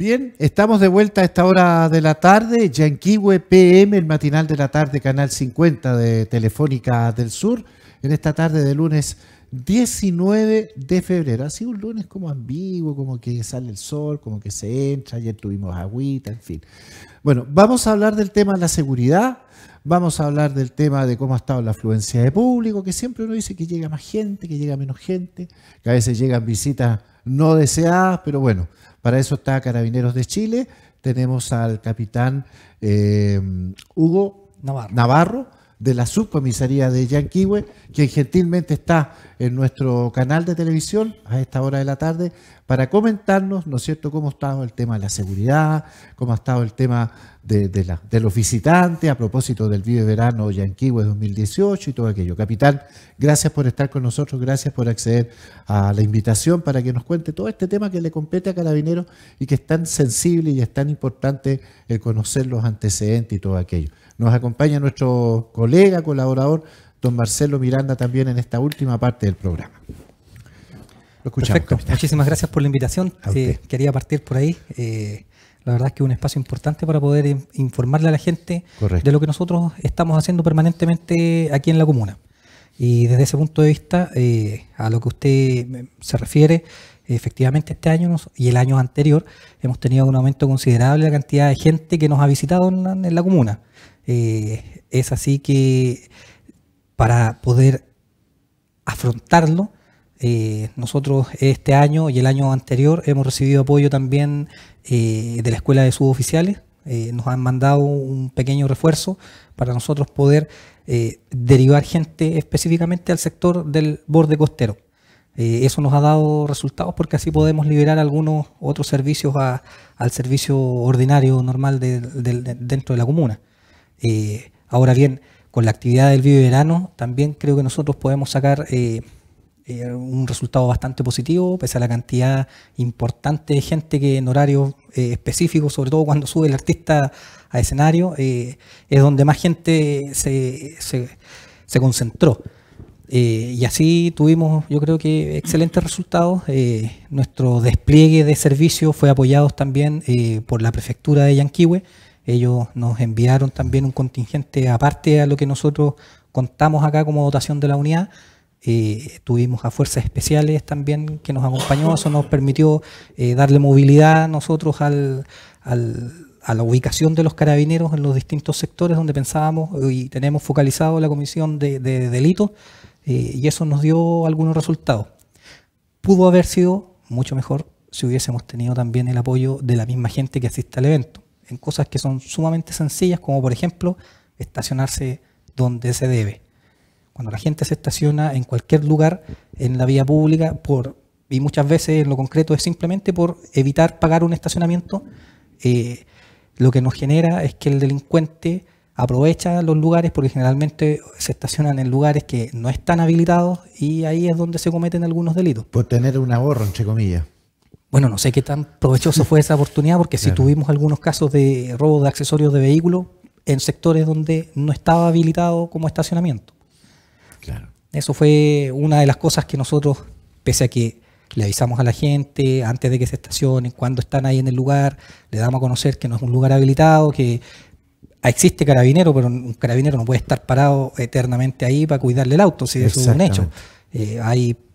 Bien, estamos de vuelta a esta hora de la tarde, Yanquiwe PM, el matinal de la tarde, Canal 50 de Telefónica del Sur, en esta tarde de lunes 19 de febrero. Ha sido un lunes como ambiguo, como que sale el sol, como que se entra, ayer tuvimos agüita, en fin. Bueno, vamos a hablar del tema de la seguridad, vamos a hablar del tema de cómo ha estado la afluencia de público, que siempre uno dice que llega más gente, que llega menos gente, que a veces llegan visitas no deseadas, pero bueno, para eso está Carabineros de Chile, tenemos al capitán eh, Hugo Navarro. de la subcomisaría de Yanquiwe, quien gentilmente está en nuestro canal de televisión a esta hora de la tarde para comentarnos, ¿no es cierto?, cómo ha estado el tema de la seguridad, cómo ha estado el tema de, los visitantes a propósito del Vive Verano Yanquihue 2018 y todo aquello. Capitán, gracias por estar con nosotros, gracias por acceder a la invitación para que nos cuente todo este tema que le compete a Carabineros y que es tan sensible y es tan importante conocer los antecedentes y todo aquello. Nos acompaña nuestro colega, colaborador, don Marcelo Miranda, también en esta última parte del programa. Perfecto. Muchísimas gracias por la invitación. Eh, quería partir por ahí. Eh, la verdad es que es un espacio importante para poder informarle a la gente de lo que nosotros estamos haciendo permanentemente aquí en la comuna. Y desde ese punto de vista, eh, a lo que usted se refiere, efectivamente este año y el año anterior hemos tenido un aumento considerable de la cantidad de gente que nos ha visitado en, la comuna. es así que para poder afrontarlo eh, nosotros este año y el año anterior hemos recibido apoyo también eh, de la Escuela de Suboficiales. Eh, nos han mandado un pequeño refuerzo para nosotros poder derivar gente específicamente al sector del borde costero. eso nos ha dado resultados porque así podemos liberar algunos otros servicios al servicio ordinario normal dentro de la comuna. ahora bien, con la actividad del vive verano, también creo que nosotros podemos sacar eh, un resultado bastante positivo, pese a la cantidad importante de gente que en horarios eh, específicos, sobre todo cuando sube el artista a escenario, eh, es donde más gente se, concentró. y así tuvimos, yo creo que, excelentes resultados. nuestro despliegue de servicios fue apoyado también por la prefectura de Yanquihue. Ellos nos enviaron también un contingente aparte a lo que nosotros contamos acá como dotación de la unidad tuvimos a fuerzas especiales también que nos acompañó, eso nos permitió eh, darle movilidad a nosotros a la ubicación de los carabineros en los distintos sectores donde pensábamos y tenemos focalizado la comisión de, delitos eh, y eso nos dio algunos resultados. Pudo haber sido mucho mejor si hubiésemos tenido también el apoyo de la misma gente que asiste al evento, en cosas que son sumamente sencillas como por ejemplo estacionarse donde se debe cuando la gente se estaciona en cualquier lugar en la vía pública, por, y muchas veces en lo concreto es simplemente por evitar pagar un estacionamiento, eh, lo que nos genera es que el delincuente aprovecha los lugares porque generalmente se estacionan en lugares que no están habilitados y ahí es donde se cometen algunos delitos. Por tener un ahorro, entre comillas. Bueno, no sé qué tan provechoso fue esa oportunidad porque si tuvimos algunos casos de robo de accesorios de vehículos en sectores donde no estaba habilitado como estacionamiento. Eso fue una de las cosas que nosotros, pese a que le avisamos a la gente antes de que se estacionen, cuando están ahí en el lugar, le damos a conocer que no es un lugar habilitado, que existe carabinero, pero un carabinero no puede estar parado eternamente ahí para cuidarle el auto, si eso es un hecho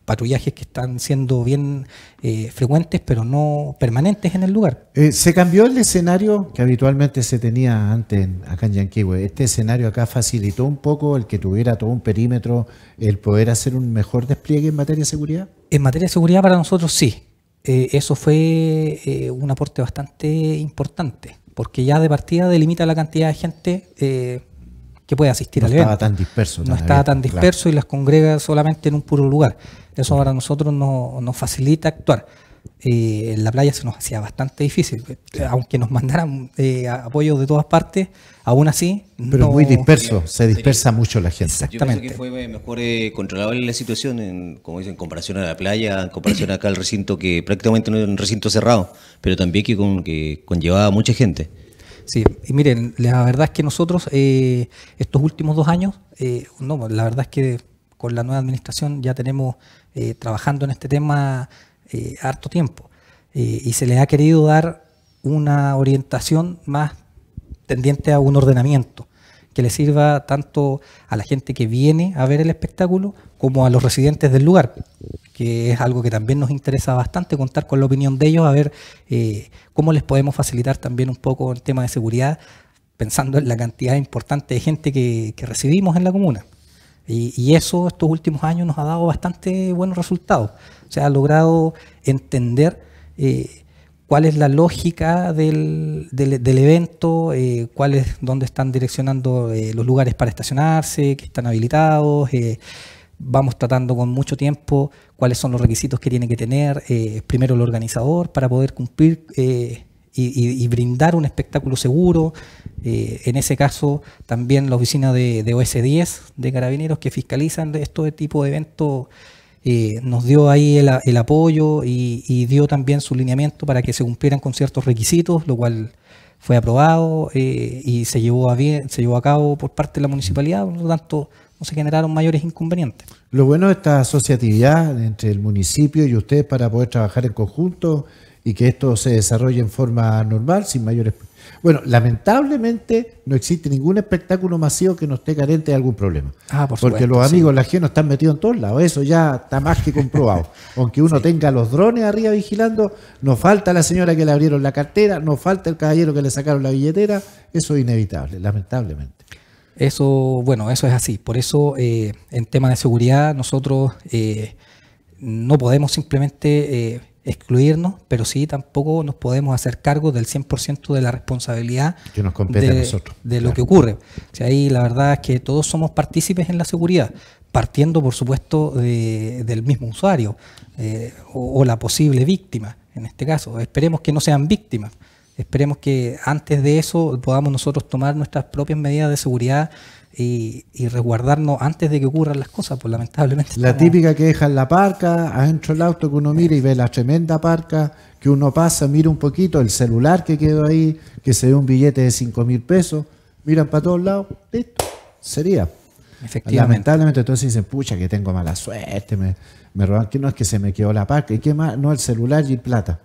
patrullajes que están siendo bien eh, frecuentes, pero no permanentes en el lugar. Eh, se cambió el escenario que habitualmente se tenía antes acá en Yanquihue. Este escenario acá facilitó un poco el que tuviera todo un perímetro, el poder hacer un mejor despliegue en materia de seguridad. En materia de seguridad para nosotros sí. Eh, eso fue un aporte bastante importante, porque ya de partida delimita la cantidad de gente que puede asistir al evento. No estaba tan disperso. No estaba tan disperso y las congrega solamente en un puro lugar. Eso para nosotros nos facilita actuar. Eh, en la playa se nos hacía bastante difícil, eh, aunque nos mandaran eh, apoyo de todas partes, aún así... Pero muy disperso, se dispersa mucho la gente. Exactamente. Yo pienso que fue mejor eh, controlable la situación, en, como dicen, en comparación a la playa, en comparación acá al recinto, que prácticamente no era un recinto cerrado, pero también que, con, que conllevaba mucha gente. Sí, y miren, la verdad es que nosotros eh, estos últimos dos años, eh, no, la verdad es que con la nueva administración ya tenemos eh, trabajando en este tema harto tiempo y se le ha querido dar una orientación más tendiente a un ordenamiento que le sirva tanto a la gente que viene a ver el espectáculo como a los residentes del lugar, que es algo que también nos interesa bastante contar con la opinión de ellos, a ver eh, cómo les podemos facilitar también un poco el tema de seguridad, pensando en la cantidad importante de gente que, recibimos en la comuna. Y, eso estos últimos años nos ha dado bastante buenos resultados. Se ha logrado entender eh, cuál es la lógica del, evento, eh, cuál es, dónde están direccionando los lugares para estacionarse, que están habilitados, vamos tratando con mucho tiempo cuáles son los requisitos que tiene que tener eh, primero el organizador para poder cumplir eh, y, brindar un espectáculo seguro. Eh, en ese caso, también la oficina de, de OS10 de carabineros que fiscalizan este tipo de eventos. nos dio ahí el, apoyo y, dio también su lineamiento para que se cumplieran con ciertos requisitos, lo cual fue aprobado y se llevó, a bien, se llevó a cabo por parte de la municipalidad. Por lo tanto, se generaron mayores inconvenientes. Lo bueno de esta asociatividad entre el municipio y ustedes para poder trabajar en conjunto y que esto se desarrolle en forma normal, sin mayores... Bueno, lamentablemente no existe ningún espectáculo masivo que no esté carente de algún problema. Ah, Porque los amigos sí. no están metidos en todos lados, eso ya está más que comprobado. Aunque uno tenga los drones arriba vigilando, nos falta la señora que le abrieron la cartera, nos falta el caballero que le sacaron la billetera, eso es inevitable, lamentablemente. Eso, bueno, eso es así. Por eso, eh, en tema de seguridad, nosotros eh, no podemos simplemente eh, excluirnos, pero sí tampoco nos podemos hacer cargo del 100% de la responsabilidad de, lo que ocurre. ahí la verdad es que todos somos partícipes en la seguridad, partiendo, por supuesto, del mismo usuario o la posible víctima, en este caso. Esperemos que no sean víctimas. Esperemos que antes de eso podamos nosotros tomar nuestras propias medidas de seguridad y, resguardarnos antes de que ocurran las cosas, pues lamentablemente. La típica que dejan la parca, adentro del auto que uno mira y ve la tremenda parca, que uno pasa, mira un poquito el celular que quedó ahí, que se ve un billete de 5 mil pesos, miran para todos lados, listo, sería. Efectivamente. Lamentablemente, entonces dicen, pucha, que tengo mala suerte, me, me roban, que no es que se me quedó la parca, y qué más, no, el celular y el plata.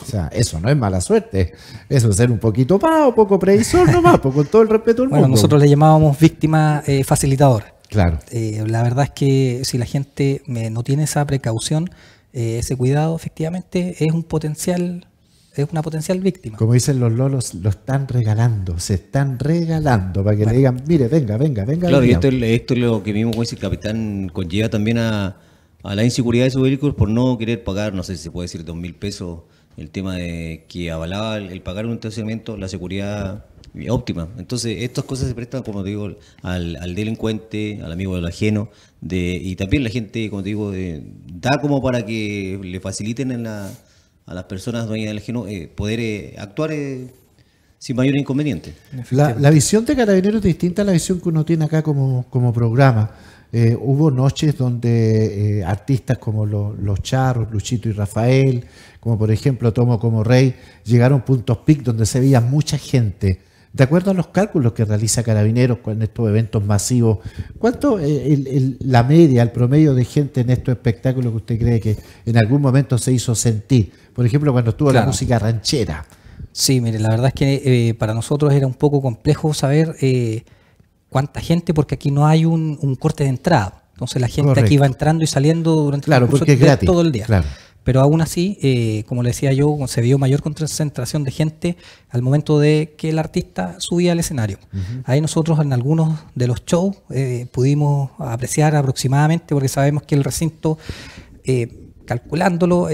O sea, eso no es mala suerte. Eso es ser un poquito pavo, poco previsor nomás, pues, con todo el respeto del bueno, nosotros le llamábamos víctima eh, facilitadora. Claro. Eh, la verdad es que si la gente no tiene esa precaución, eh, ese cuidado, efectivamente, es un potencial es una potencial víctima. Como dicen los lolos, lo están regalando, se están regalando para que le digan, mire, venga, venga, venga. Claro, y esto, esto, es lo que mismo dice el capitán, conlleva también a, la inseguridad de su vehículos por no querer pagar, no sé si se puede decir, dos mil pesos el tema de que avalaba el, pagar un estacionamiento, la seguridad óptima. Entonces, estas cosas se prestan, como te digo, al, delincuente, al amigo del ajeno, de, y también la gente, como te digo, da como para que le faciliten a las personas dueñas del ajeno eh, poder eh, actuar eh, sin mayor inconveniente. La, la, visión de Carabineros es distinta a la visión que uno tiene acá como, como programa. Eh, hubo noches donde eh, artistas como los Charros, Luchito y Rafael, como por ejemplo Tomo como Rey, llegaron a puntos PIC donde se veía mucha gente. De acuerdo a los cálculos que realiza Carabineros con estos eventos masivos, ¿cuánto eh, la media, el promedio de gente en estos espectáculos que usted cree que en algún momento se hizo sentir? Por ejemplo, cuando estuvo la música ranchera. Sí, mire, la verdad es que para nosotros era un poco complejo saber cuánta gente, porque aquí no hay un, corte de entrada. Entonces la gente aquí va entrando y saliendo durante el curso gratis, todo el día. Pero aún así, eh, como le decía yo, se vio mayor concentración de gente al momento de que el artista subía al escenario. Ahí nosotros en algunos de los shows eh, pudimos apreciar aproximadamente, porque sabemos que el recinto, eh, calculándolo,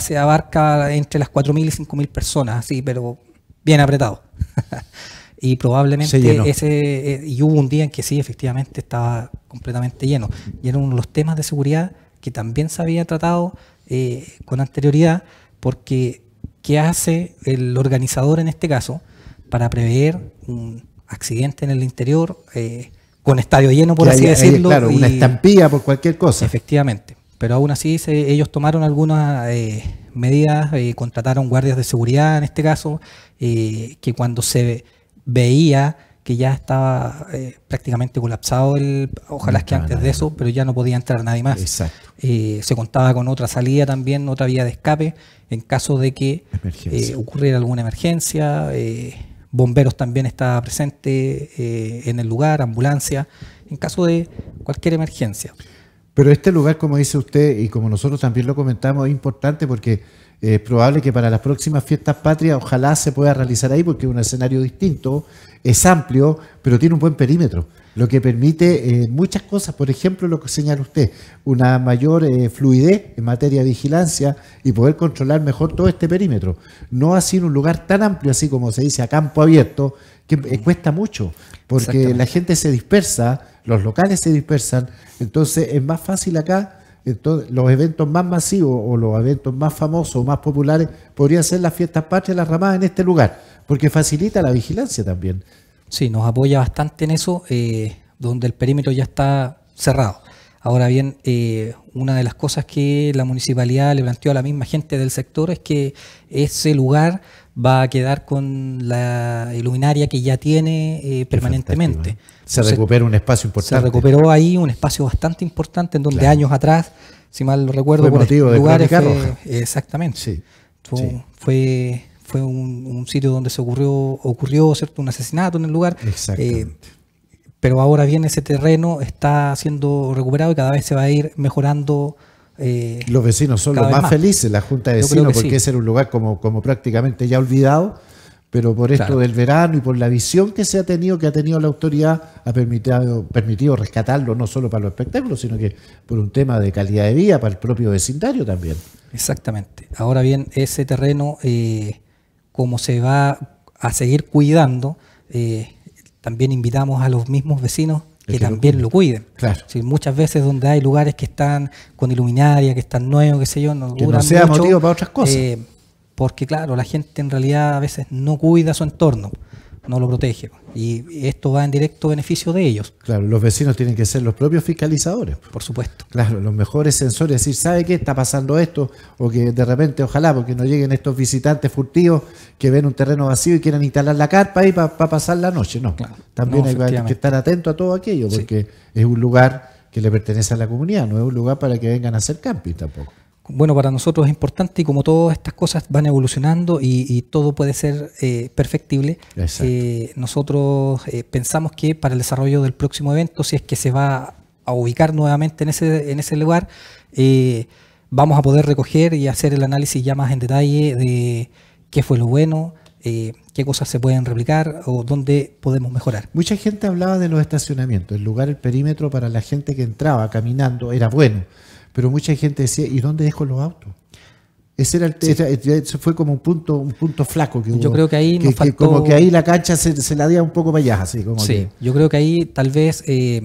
se abarca entre las 4.000 y 5.000 personas, así, pero bien apretado. y probablemente ese, eh, y hubo un día en que sí, efectivamente estaba completamente lleno. Y eran los temas de seguridad que también se había tratado eh, con anterioridad, porque ¿qué hace el organizador en este caso para prever un accidente en el interior eh, con estadio lleno, por así decirlo? claro, una estampilla por cualquier cosa. Efectivamente. Pero aún así se, ellos tomaron algunas medidas, contrataron guardias de seguridad en este caso, que cuando se veía que ya estaba eh, prácticamente colapsado, el, ojalá que antes de eso, pero ya no podía entrar nadie más. Exacto. Eh, se contaba con otra salida también, otra vía de escape, en caso de que eh, ocurriera alguna emergencia. bomberos también estaba presente en el lugar, ambulancia, en caso de cualquier emergencia. Pero este lugar, como dice usted, y como nosotros también lo comentamos, es importante porque es eh, probable que para las próximas fiestas patrias ojalá se pueda realizar ahí porque es un escenario distinto, es amplio, pero tiene un buen perímetro, lo que permite eh, muchas cosas, por ejemplo, lo que señala usted, una mayor eh, fluidez en materia de vigilancia y poder controlar mejor todo este perímetro. No así en un lugar tan amplio, así como se dice, a campo abierto, que cuesta mucho, porque la gente se dispersa, los locales se dispersan, entonces es más fácil acá entonces, los eventos más masivos o los eventos más famosos o más populares podrían ser las fiestas patrias, las ramadas en este lugar, porque facilita la vigilancia también. Sí, nos apoya bastante en eso, eh, donde el perímetro ya está cerrado. Ahora bien, eh, una de las cosas que la municipalidad le planteó a la misma gente del sector es que ese lugar va a quedar con la iluminaria que ya tiene eh, permanentemente. ¿eh? Se recuperó un espacio importante. Se recuperó ahí un espacio bastante importante en donde años atrás, si mal recuerdo, fue de exactamente. Fue, fue, un, sitio donde se ocurrió ocurrió cierto un asesinato en el lugar. Exactamente pero ahora bien ese terreno está siendo recuperado y cada vez se va a ir mejorando. Eh, los vecinos son los más, felices, la Junta de Vecinos, porque ese era un lugar como, como prácticamente ya olvidado, pero por esto del verano y por la visión que se ha tenido, que ha tenido la autoridad, ha permitido, permitido rescatarlo no solo para los espectáculos, sino que por un tema de calidad de vida, para el propio vecindario también. Exactamente. Ahora bien, ese terreno, eh, como se va a seguir cuidando, eh, también invitamos a los mismos vecinos que, también lo, cuiden. muchas veces donde hay lugares que están con iluminaria, que están nuevos, qué sé yo, no, que mucho, para otras cosas. Eh, porque claro, la gente en realidad a veces no cuida su entorno no lo protege. Y esto va en directo beneficio de ellos. Claro, los vecinos tienen que ser los propios fiscalizadores. Por supuesto. Claro, los mejores sensores, decir, ¿sabe qué está pasando esto? O que de repente, ojalá, porque no lleguen estos visitantes furtivos que ven un terreno vacío y quieran instalar la carpa ahí para pasar la noche. No, también hay que estar atento a todo aquello, porque es un lugar que le pertenece a la comunidad, no es un lugar para que vengan a hacer camping tampoco bueno, para nosotros es importante y como todas estas cosas van evolucionando y, todo puede ser eh, perfectible, eh, nosotros eh, pensamos que para el desarrollo del próximo evento, si es que se va a ubicar nuevamente en ese, en ese lugar, vamos a poder recoger y hacer el análisis ya más en detalle de qué fue lo bueno, qué cosas se pueden replicar o dónde podemos mejorar. Mucha gente hablaba de los estacionamientos, el lugar, el perímetro para la gente que entraba caminando era bueno. Pero mucha gente decía, ¿y dónde dejo los autos? Ese era fue como un punto, un punto flaco que hubo, Yo creo que ahí faltó... como que ahí la cancha se, la dio un poco para allá, así como Sí, yo creo que ahí tal vez eh,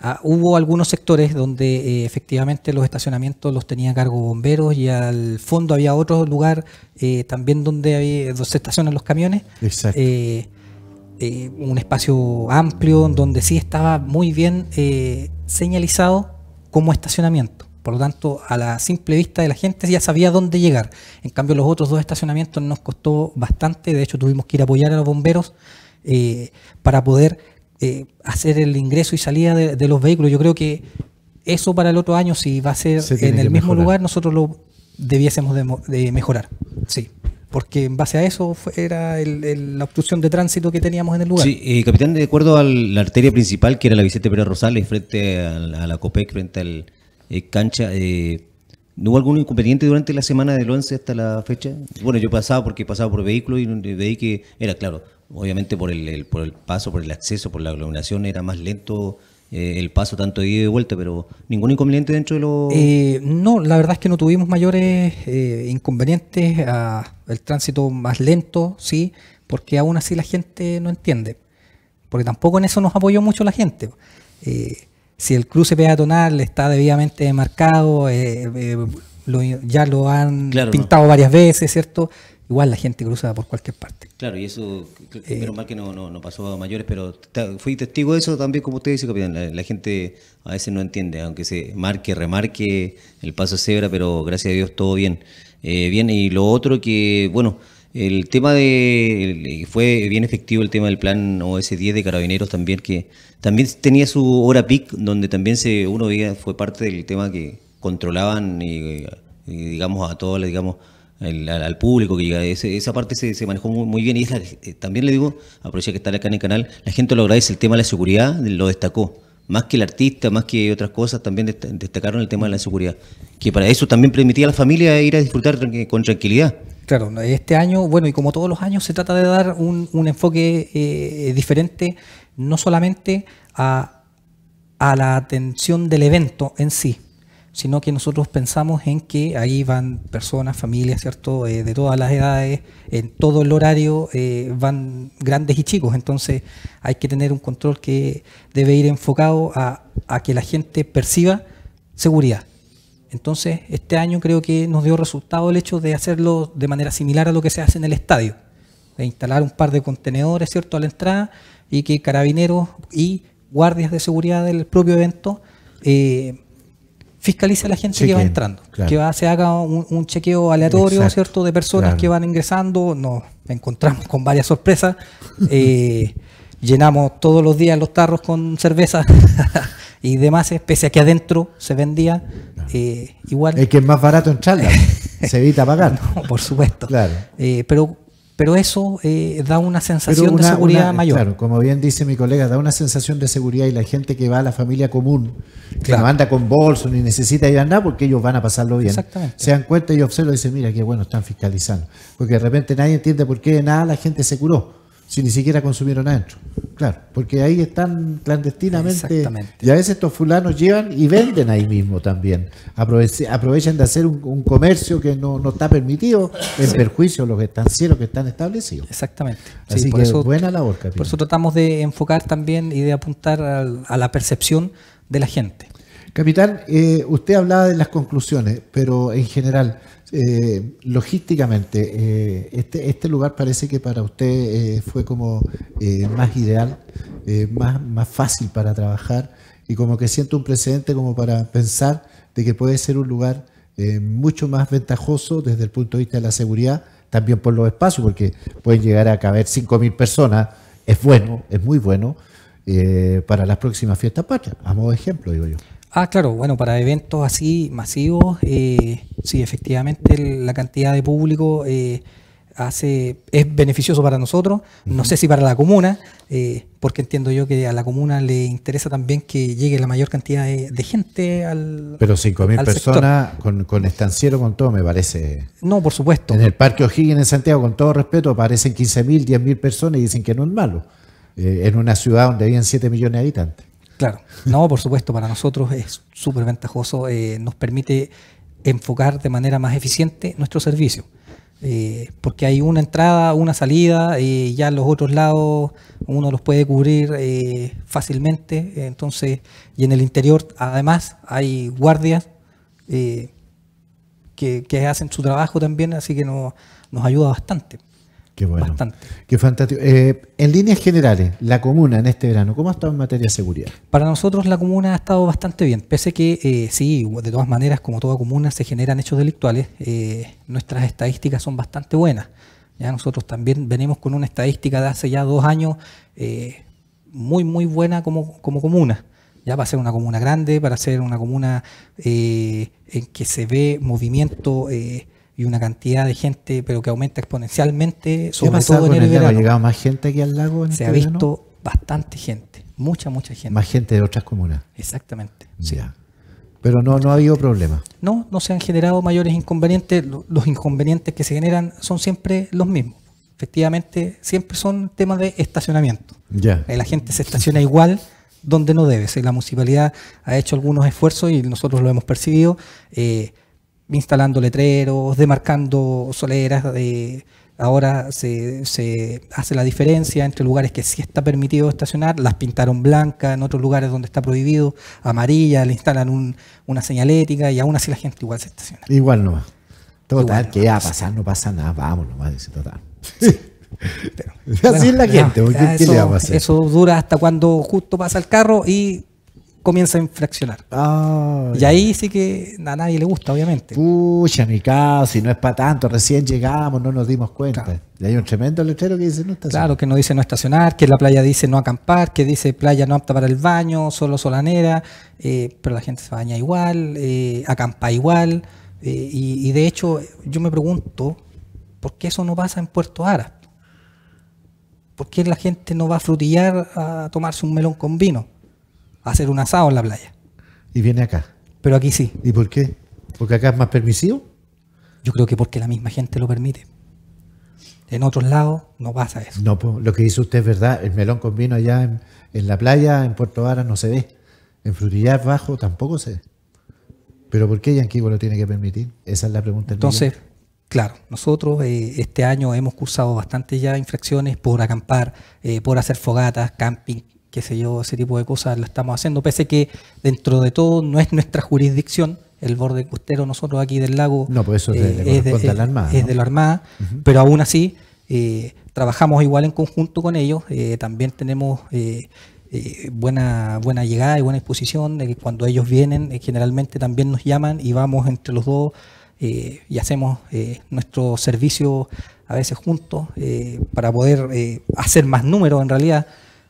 ah, hubo algunos sectores donde eh, efectivamente los estacionamientos los tenía a cargo bomberos y al fondo había otro lugar eh, también donde, había, donde se estacionan los camiones. Exacto. un espacio amplio donde sí estaba muy bien señalizado como estacionamiento. Por lo tanto, a la simple vista de la gente ya sabía dónde llegar. En cambio, los otros dos estacionamientos nos costó bastante. De hecho, tuvimos que ir a apoyar a los bomberos eh, para poder eh, hacer el ingreso y salida de, los vehículos. Yo creo que eso para el otro año, si va a ser en el mismo lugar, nosotros lo debiésemos de, mejorar. Sí porque en base a eso era la obstrucción de tránsito que teníamos en el lugar. Sí, eh, capitán, de acuerdo a la arteria principal, que era la Vicente Pérez Rosales, frente a, a la COPEC, frente al, eh, cancha. Eh, ¿No hubo algún inconveniente durante la semana del 11 hasta la fecha? Bueno, yo pasaba porque pasaba por vehículo y veí que era claro, obviamente por el, por el paso, por el acceso, por la aglomeración era más lento eh, el paso tanto de ida y de vuelta, pero ningún inconveniente dentro de los... no, la verdad es que no tuvimos mayores inconvenientes, el tránsito más lento, sí, porque aún así la gente no entiende, porque tampoco en eso nos apoyó mucho la gente si el cruce peatonal está debidamente marcado, eh, eh, ya lo han pintado varias veces, ¿cierto? Igual la gente cruza por cualquier parte. Claro, y eso, eh, que no, pasó a mayores, pero fui testigo de eso también, como usted dice, capitán. La, gente a veces no entiende, aunque se marque, remarque el paso a cebra, pero gracias a Dios todo bien. bien, y lo otro que, bueno, el tema de, eh, fue bien efectivo el tema del plan OS10 de carabineros también, que también tenía su hora PIC, donde también se, uno veía, fue parte del tema que controlaban, y, eh, eh, digamos, a todos, digamos, al, público que llega. esa parte se, manejó muy, bien y también le digo, aproveché que está acá en el canal, la gente lo agradece, el tema de la seguridad lo destacó. Más que el artista, más que otras cosas, también destacaron el tema de la seguridad. Que para eso también permitía a la familia ir a disfrutar con tranquilidad. Claro, este año, bueno, y como todos los años, se trata de dar un, enfoque eh, diferente, no solamente a, la atención del evento en sí, sino que nosotros pensamos en que ahí van personas, familias, ¿cierto?, eh, de todas las edades, en todo el horario, eh, van grandes y chicos, entonces hay que tener un control que debe ir enfocado a que la gente perciba seguridad. Entonces, este año creo que nos dio resultado el hecho de hacerlo de manera similar a lo que se hace en el estadio, de instalar un par de contenedores, ¿cierto?, a la entrada y que carabineros y guardias de seguridad del propio evento eh, fiscalice a la gente que va entrando, que se haga un, chequeo aleatorio, ¿cierto?, de personas que van ingresando, nos encontramos con varias sorpresas. Eh, llenamos todos los días los tarros con cerveza y demás, eh, pese a que adentro se vendía eh, igual. Es que es más barato en charla, se evita pagar. por supuesto. Eh, pero, pero eso da una sensación de seguridad mayor. Claro, como bien dice mi colega, da una sensación de seguridad y la gente que va a la familia común, que no anda con bolso ni necesita ir a nada, porque ellos van a pasarlo bien. Se dan cuenta y observan y dicen, mira, qué bueno, están fiscalizando. Porque de repente nadie entiende por qué de nada la gente se curó si ni siquiera consumieron adentro. Claro, porque ahí están clandestinamente. Y a veces estos fulanos llevan y venden ahí mismo también. aprovechan de hacer un, comercio que no, está permitido en perjuicio de los estancieros que están establecidos. Exactamente. Así que buena labor, Capitán. Por eso tratamos de enfocar también y de apuntar a, la percepción de la gente. Capitán, eh, usted hablaba de las conclusiones, pero en general, eh, logísticamente, eh, este, este lugar parece que para usted eh, fue como más ideal, más, más fácil para trabajar y como que siento un precedente como para pensar de que puede ser un lugar mucho más ventajoso desde el punto de vista de la seguridad, también por los espacios, porque pueden llegar a caber 5.000 personas, es bueno, es muy bueno para las próximas fiestas patrias, a modo de ejemplo, digo yo. Ah, claro, bueno, para eventos así masivos, eh, sí, efectivamente la cantidad de público eh, hace es beneficioso para nosotros, no sé si para la comuna, eh, porque entiendo yo que a la comuna le interesa también que llegue la mayor cantidad de, gente al. Pero 5.000 personas con, estanciero, con todo, me parece. No, por supuesto. En el Parque O'Higgins en Santiago, con todo respeto, aparecen 15.000, 10.000 personas y dicen que no es malo, eh, en una ciudad donde habían 7 millones de habitantes. Claro, no, por supuesto, para nosotros es súper ventajoso, eh, nos permite enfocar de manera más eficiente nuestro servicio. Eh, porque hay una entrada, una salida, y ya los otros lados uno los puede cubrir eh, fácilmente, entonces, y en el interior además hay guardias que, hacen su trabajo también, así que nos ayuda bastante. Qué bueno. Qué fantástico. Eh, en líneas generales, la comuna en este verano, ¿cómo ha estado en materia de seguridad? Para nosotros la comuna ha estado bastante bien, pese que eh, sí, de todas maneras, como toda comuna, se generan hechos delictuales, eh, nuestras estadísticas son bastante buenas. Ya nosotros también venimos con una estadística de hace ya dos años muy, muy buena como, como comuna. Ya para ser una comuna grande, para ser una comuna en que se ve movimiento y una cantidad de gente, pero que aumenta exponencialmente, sobre todo en el, ¿Ha llegado más gente aquí al lago? Se este ha visto bastante gente, mucha, mucha gente. Más gente de otras comunas. Exactamente. Sí. Pero no, no ha habido problemas. No, no se han generado mayores inconvenientes. Los inconvenientes que se generan son siempre los mismos. Efectivamente, siempre son temas de estacionamiento. Ya. Eh, la gente se estaciona igual donde no debe. La municipalidad ha hecho algunos esfuerzos y nosotros lo hemos percibido. Eh, instalando letreros, demarcando soleras. ahora se, hace la diferencia entre lugares que sí está permitido estacionar, las pintaron blancas, en otros lugares donde está prohibido, amarilla, le instalan una señalética y aún así la gente igual se estaciona. Igual nomás. Total, que ya pasar, no pasa nada, vamos nomás, dice total. Pero, así es la gente, ¿qué, eso, le va a Eso dura hasta cuando justo pasa el carro y comienza a infraccionar. Ah, y ahí sí que a nadie le gusta, obviamente. Pucha, mi caso, si no es para tanto, recién llegamos, no nos dimos cuenta. Y hay un tremendo letrero que dice no estacionar. Claro, que no dice no estacionar, que la playa dice no acampar, que dice playa no apta para el baño, solo solanera, eh, pero la gente se baña igual, eh, acampa igual. Eh, y, de hecho, yo me pregunto, ¿por qué eso no pasa en Puerto Ara? ¿Por qué la gente no va a frutillar a tomarse un melón con vino? hacer un asado en la playa. Y viene acá. Pero aquí sí. ¿Y por qué? ¿Porque acá es más permisivo? Yo creo que porque la misma gente lo permite. En otros lados no pasa eso. No, pues, lo que dice usted es verdad. El melón con vino allá en, la playa, en Puerto Vara, no se ve. En Frutillas, Bajo tampoco se ve. Pero ¿por qué Yanquivo lo tiene que permitir? Esa es la pregunta. Entonces, claro, nosotros eh, este año hemos cursado bastante ya infracciones por acampar, eh, por hacer fogatas, camping, qué sé yo, ese tipo de cosas lo estamos haciendo, pese que dentro de todo no es nuestra jurisdicción, el borde costero nosotros aquí del lago no, es, de, la Armada, pero aún así eh, trabajamos igual en conjunto con ellos, eh, también tenemos eh, buena, buena llegada y buena exposición, cuando ellos vienen generalmente también nos llaman y vamos entre los dos y hacemos nuestro servicio a veces juntos para poder hacer más números en realidad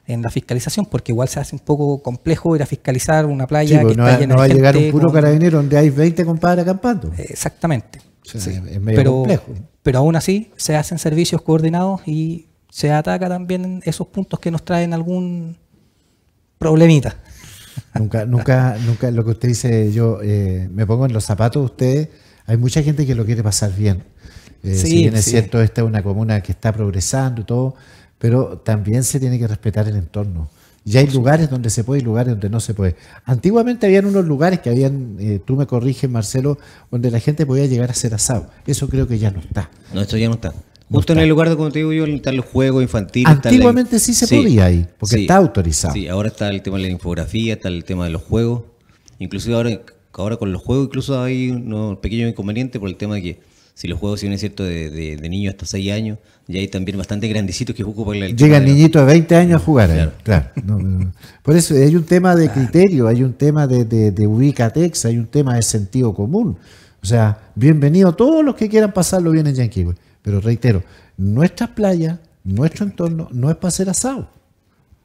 en la fiscalización, porque igual se hace un poco complejo ir a fiscalizar una playa que pues, no está va, no va a llegar un puro carabinero donde hay 20 compadres acampando. Eh, exactamente. Es medio pero, complejo. Pero aún así se hacen servicios coordinados y se ataca también esos puntos que nos traen algún problemita. Nunca, nunca, nunca, lo que usted dice, yo eh, me pongo en los zapatos de ustedes. Hay mucha gente que lo quiere pasar bien. Eh, sí. si bien es cierto, esta es una comuna que está progresando y todo, pero también se tiene que respetar el entorno. Ya hay lugares donde se puede y lugares donde no se puede. Antiguamente habían unos lugares que habían, eh, tú me corriges Marcelo, donde la gente podía llegar a ser asado. Eso creo que ya no está. No, eso ya no está. Justo en el lugar de, como te digo yo, están los juegos infantiles. Antiguamente sí se podía ahí, porque está autorizado. Sí, ahora está el tema de la infografía, está el tema de los juegos. Inclusive ahora, ahora con los juegos incluso hay unos pequeño inconveniente por el tema de que si los juegos, si cierto, de, niños hasta 6 años, ya hay también bastante grandecitos que ocupan el Llega el niñito de 20 años a jugar, ¿eh? claro. claro. Por eso hay un tema de criterio, hay un tema de, de, ubicatex, hay un tema de sentido común. O sea, bienvenido todos los que quieran pasarlo bien en Yankee. Pero reitero, nuestras playas, nuestro entorno, no es para ser asado.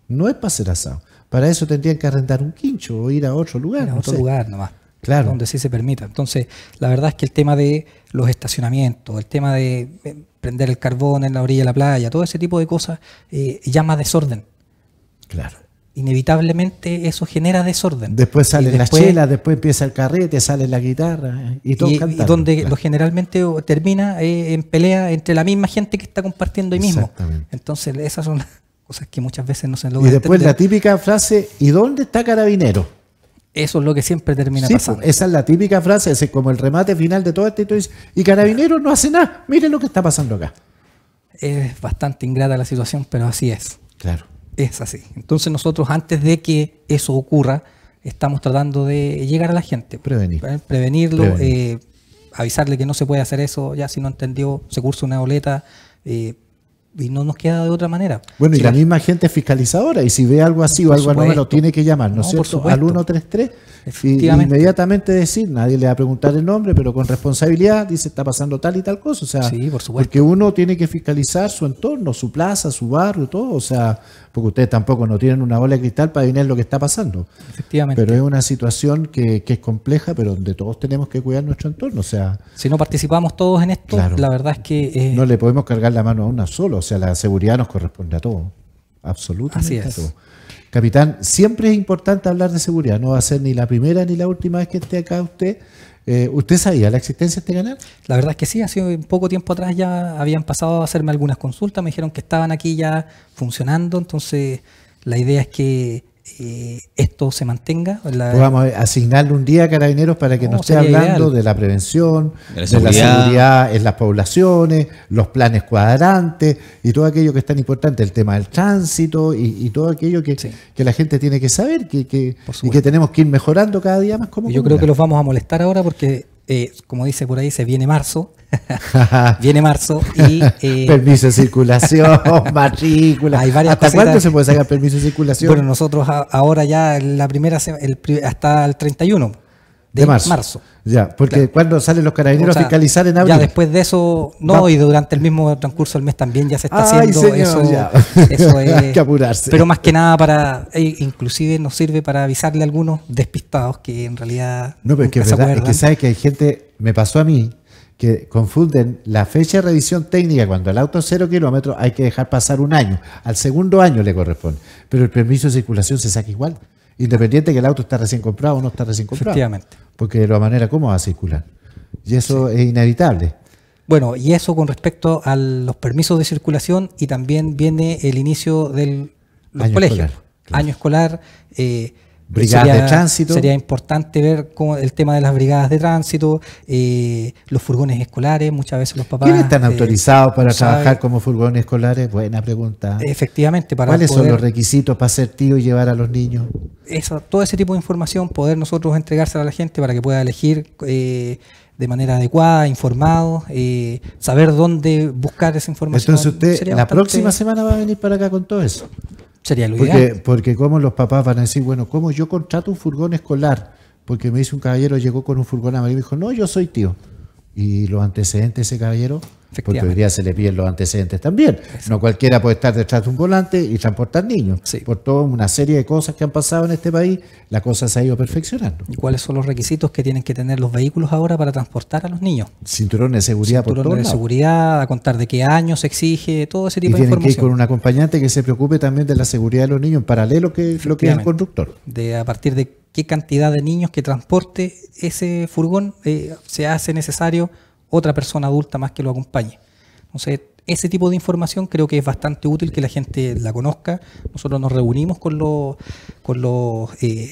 No es para ser asado. Para eso tendrían que arrendar un quincho o ir a otro lugar. A otro lugar nomás. Donde sí se permita. Entonces, la verdad es que el tema de los estacionamientos, el tema de eh, prender el carbón en la orilla de la playa, todo ese tipo de cosas, llama eh, desorden. Claro inevitablemente eso genera desorden. Después sale las chelas, después empieza el carrete, sale la guitarra eh, y todo. cantando, y donde lo generalmente termina en pelea entre la misma gente que está compartiendo ahí mismo. Entonces esas son cosas que muchas veces no se logran. Y después la típica frase, ¿y dónde está carabinero? Eso es lo que siempre termina pasando. Pues, esa es la típica frase, es como el remate final de todo esto. Y, y Carabineros no hace nada. Miren lo que está pasando acá. Es bastante ingrata la situación, pero así es. Claro. Es así. Entonces, nosotros, antes de que eso ocurra, estamos tratando de llegar a la gente. Pues, ¿eh? Prevenirlo, eh, avisarle que no se puede hacer eso. Ya si no entendió, se cursa una boleta. Eh, y no nos queda de otra manera. Bueno, y la, misma gente es fiscalizadora, y si ve algo así o algo lo tiene que llamar, ¿no, no es cierto Al 133 y inmediatamente decir, nadie le va a preguntar el nombre, pero con responsabilidad dice, está pasando tal y tal cosa, o sea, porque uno tiene que fiscalizar su entorno, su plaza, su barrio, todo, o sea, porque ustedes tampoco no tienen una bola de cristal para adivinar lo que está pasando. Efectivamente. Pero es una situación que, es compleja, pero donde todos tenemos que cuidar nuestro entorno. O sea, si no participamos todos en esto, la verdad es que... Eh, no le podemos cargar la mano a una sola, o sea, la seguridad nos corresponde a todos. Absolutamente Así es. Capitán, siempre es importante hablar de seguridad, no va a ser ni la primera ni la última vez que esté acá usted. Eh, ¿Usted sabía la existencia de este canal? La verdad es que sí, hace un poco tiempo atrás ya habían pasado a hacerme algunas consultas, me dijeron que estaban aquí ya funcionando, entonces la idea es que eh, esto se mantenga. La... Podamos pues asignarle un día Carabineros para que nos esté hablando de la prevención, de la, seguridad. en las poblaciones, los planes cuadrantes y todo aquello que es tan importante, el tema del tránsito y, todo aquello que, la gente tiene que saber que, que y que tenemos que ir mejorando cada día más como. Yo creo que los vamos a molestar ahora porque eh, como dice por ahí, se viene marzo. viene marzo y. Eh, permiso de circulación, matrícula. Hay varias ¿Hasta cuándo se puede sacar permiso de circulación? Bueno, nosotros ahora ya la primera el, hasta el 31 de, marzo. Ya, porque cuando salen los carabineros a fiscalizar en abril. Ya después de eso, no, y durante el mismo transcurso del mes también ya se está haciendo eso. eso es, Hay que apurarse. Pero más que nada para, eh, inclusive nos sirve para avisarle a algunos despistados que en realidad. No, pero es que, es, que hay gente, me pasó a mí, que confunden la fecha de revisión técnica cuando el auto es cero kilómetros hay que dejar pasar un año. Al segundo año le corresponde. Pero el permiso de circulación se saca igual. Independiente que el auto está recién comprado o no está recién comprado. Efectivamente. Porque de la manera como va a circular. Y eso es inevitable. Bueno, y eso con respecto a los permisos de circulación y también viene el inicio del los año colegios. Escolar, Año escolar. Eh, Brigadas de tránsito. Sería importante ver cómo el tema de las brigadas de tránsito, eh, los furgones escolares, muchas veces los papás. ¿Quiénes están eh, autorizados para trabajar como furgones escolares? Buena pregunta. Efectivamente, para ¿Cuáles son los requisitos para ser tío y llevar a los niños? Eso, todo ese tipo de información, poder nosotros entregársela a la gente para que pueda elegir eh, de manera adecuada, informado, saber dónde buscar esa información. Entonces usted la próxima semana va a venir para acá con todo eso. Sería lo porque, Porque como los papás van a decir, bueno, ¿cómo yo contrato un furgón escolar? Porque me dice un caballero, llegó con un furgón amarillo y dijo, no, yo soy tío. Y los antecedentes de ese caballero porque hoy día se les piden los antecedentes también. No cualquiera puede estar detrás de un volante y transportar niños. Por toda una serie de cosas que han pasado en este país, la cosa se ha ido perfeccionando. ¿Y cuáles son los requisitos que tienen que tener los vehículos ahora para transportar a los niños? Cinturones de seguridad por todos de seguridad, a contar de qué año se exige, todo ese tipo de información. tienen que ir con un acompañante que se preocupe también de la seguridad de los niños en paralelo que lo que es el conductor. De a partir de qué cantidad de niños que transporte ese furgón eh, se hace necesario otra persona adulta más que lo acompañe. Entonces, ese tipo de información creo que es bastante útil que la gente la conozca. Nosotros nos reunimos con los, con los, eh,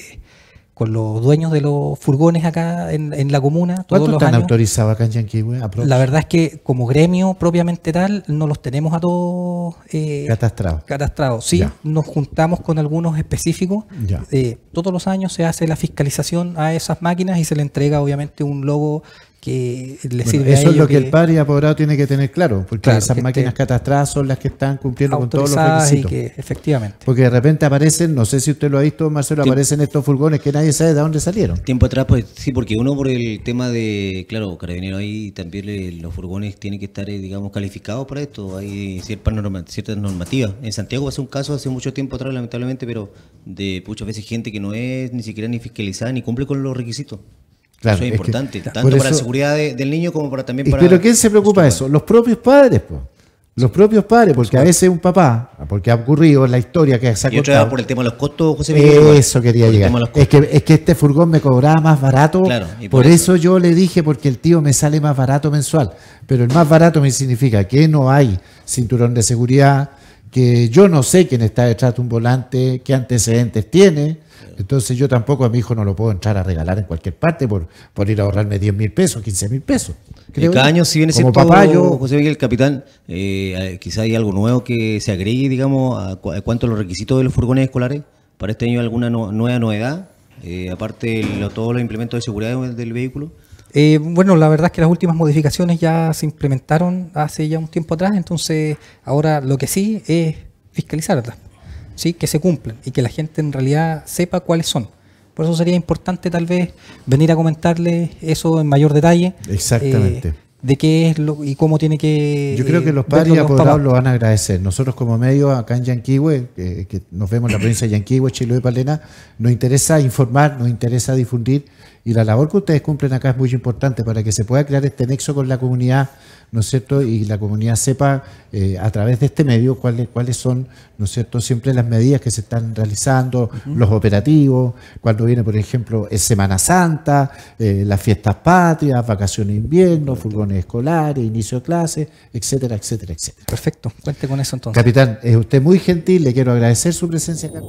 con los dueños de los furgones acá en, la comuna. Todos los están autorizados acá en La verdad es que como gremio propiamente tal, no los tenemos a todos eh, catastrados. Catastrados, sí. Nos juntamos con algunos específicos. Eh, todos los años se hace la fiscalización a esas máquinas y se le entrega obviamente un logo eso es lo que, el padre y apoderado tiene que tener claro, porque esas máquinas catastradas son las que están cumpliendo con todos los requisitos. que, efectivamente. Porque de repente aparecen, no sé si usted lo ha visto, Marcelo, aparecen estos furgones que nadie sabe de dónde salieron. Tiempo atrás, pues sí, porque uno por el tema de, claro, carabinero ahí también los furgones tienen que estar, eh, digamos, calificados para esto. Hay ciertas ciertas normativas. En Santiago hace un caso hace mucho tiempo atrás, lamentablemente, pero de muchas veces gente que no es ni siquiera ni fiscalizada ni cumple con los requisitos eso es, importante, tanto para la seguridad del niño como para también para... Pero ¿quién se preocupa de eso? Los propios padres, pues. Los propios padres, porque a veces un papá, porque ha ocurrido en la historia que se ha Yo contado, por el tema de los costos, José Miguel. Eso quería llegar. Es que, este furgón me cobraba más barato, por, eso, eso. yo le dije, porque el tío me sale más barato mensual. Pero el más barato me significa que no hay cinturón de seguridad, que yo no sé quién está detrás de un volante, qué antecedentes tiene, entonces yo tampoco a mi hijo no lo puedo entrar a regalar en cualquier parte por, por ir a ahorrarme 10 mil pesos, 15 mil pesos. Y cada año, si viene Como cierto, papá, yo... José Miguel Capitán, eh, eh, quizá hay algo nuevo que se agregue, digamos, a, cuanto a los requisitos de los furgones escolares. ¿Para este año alguna nueva novedad? Eh, aparte de todos los implementos de seguridad del vehículo. bueno, la verdad es que las últimas modificaciones ya se implementaron hace ya un tiempo atrás, entonces ahora lo que sí es fiscalizarlas que se cumplan y que la gente en realidad sepa cuáles son. Por eso sería importante tal vez venir a comentarles eso en mayor detalle. Exactamente. Eh, de qué es lo, y cómo tiene que... Yo creo que eh, los padres y apoderados lo van a agradecer. Nosotros como medio acá en Yanquihue, que, nos vemos en la provincia de Yanquihue, Chile de Palena, nos interesa informar, nos interesa difundir y la labor que ustedes cumplen acá es muy importante para que se pueda crear este nexo con la comunidad, ¿no es cierto? Y la comunidad sepa eh, a través de este medio cuáles, cuáles son, ¿no es cierto?, siempre las medidas que se están realizando, los operativos, cuando viene, por ejemplo, Semana Santa, eh, las fiestas patrias, vacaciones de invierno, furgones escolares, inicio de clases, etcétera, etcétera, etcétera. Perfecto, cuente con eso entonces. Capitán, es usted muy gentil, le quiero agradecer su presencia acá.